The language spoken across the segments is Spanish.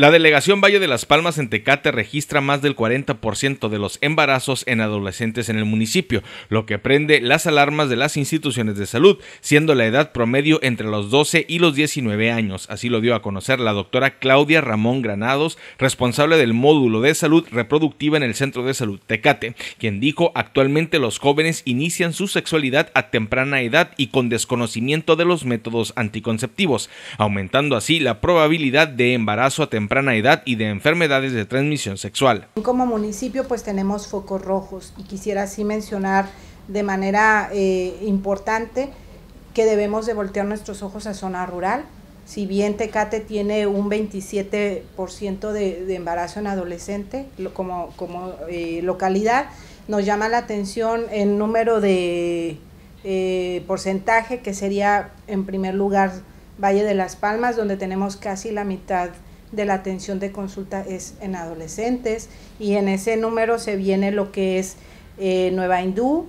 La delegación Valle de las Palmas en Tecate registra más del 40% de los embarazos en adolescentes en el municipio, lo que prende las alarmas de las instituciones de salud, siendo la edad promedio entre los 12 y los 19 años. Así lo dio a conocer la doctora Claudia Ramón Granados, responsable del módulo de salud reproductiva en el Centro de Salud Tecate, quien dijo actualmente los jóvenes inician su sexualidad a temprana edad y con desconocimiento de los métodos anticonceptivos, aumentando así la probabilidad de embarazo a temprana temprana edad y de enfermedades de transmisión sexual. Como municipio pues tenemos focos rojos y quisiera así mencionar de manera eh, importante que debemos de voltear nuestros ojos a zona rural. Si bien Tecate tiene un 27% de, de, embarazo en adolescente como, como eh, localidad, nos llama la atención el número de eh, porcentaje que sería en primer lugar Valle de las Palmas, donde tenemos casi la mitad de la atención de consulta es en adolescentes y en ese número se viene lo que es eh, Nueva Hindú,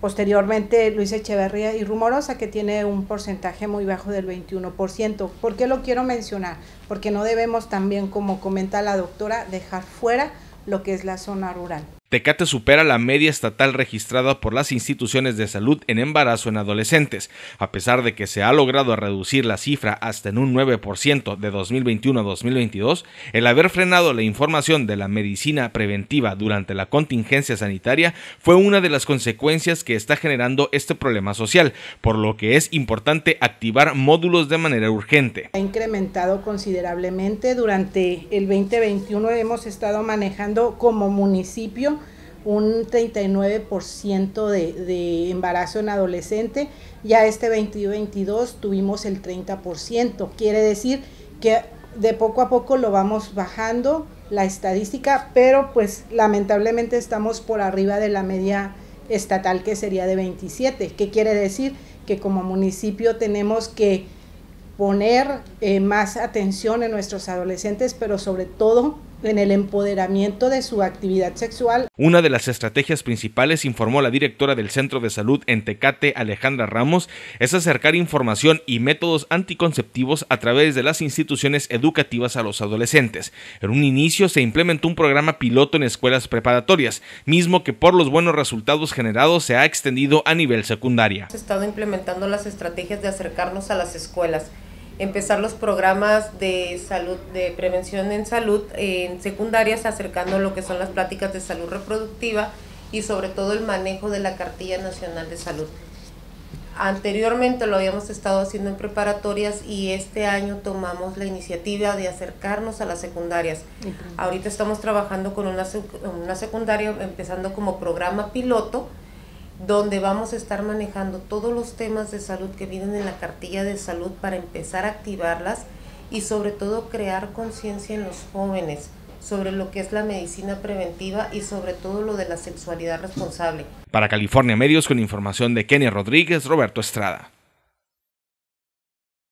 posteriormente Luis Echeverría y Rumorosa que tiene un porcentaje muy bajo del 21%. ¿Por qué lo quiero mencionar? Porque no debemos también, como comenta la doctora, dejar fuera lo que es la zona rural. Decate supera la media estatal registrada por las instituciones de salud en embarazo en adolescentes. A pesar de que se ha logrado reducir la cifra hasta en un 9% de 2021 a 2022, el haber frenado la información de la medicina preventiva durante la contingencia sanitaria fue una de las consecuencias que está generando este problema social, por lo que es importante activar módulos de manera urgente. Ha incrementado considerablemente durante el 2021 hemos estado manejando como municipio un 39% de, embarazo en adolescente, ya este 2022 tuvimos el 30%. Quiere decir que de poco a poco lo vamos bajando la estadística, pero pues lamentablemente estamos por arriba de la media estatal que sería de 27. ¿Qué quiere decir? Que como municipio tenemos que poner eh, más atención en nuestros adolescentes, pero sobre todo en el empoderamiento de su actividad sexual. Una de las estrategias principales, informó la directora del Centro de Salud en Tecate, Alejandra Ramos, es acercar información y métodos anticonceptivos a través de las instituciones educativas a los adolescentes. En un inicio se implementó un programa piloto en escuelas preparatorias, mismo que por los buenos resultados generados se ha extendido a nivel secundaria. han estado implementando las estrategias de acercarnos a las escuelas empezar los programas de salud, de prevención en salud en secundarias, acercando lo que son las pláticas de salud reproductiva y sobre todo el manejo de la cartilla nacional de salud. Anteriormente lo habíamos estado haciendo en preparatorias y este año tomamos la iniciativa de acercarnos a las secundarias. Ahorita estamos trabajando con una secundaria empezando como programa piloto donde vamos a estar manejando todos los temas de salud que vienen en la cartilla de salud para empezar a activarlas y sobre todo crear conciencia en los jóvenes sobre lo que es la medicina preventiva y sobre todo lo de la sexualidad responsable. Para California Medios con información de Kenia Rodríguez, Roberto Estrada.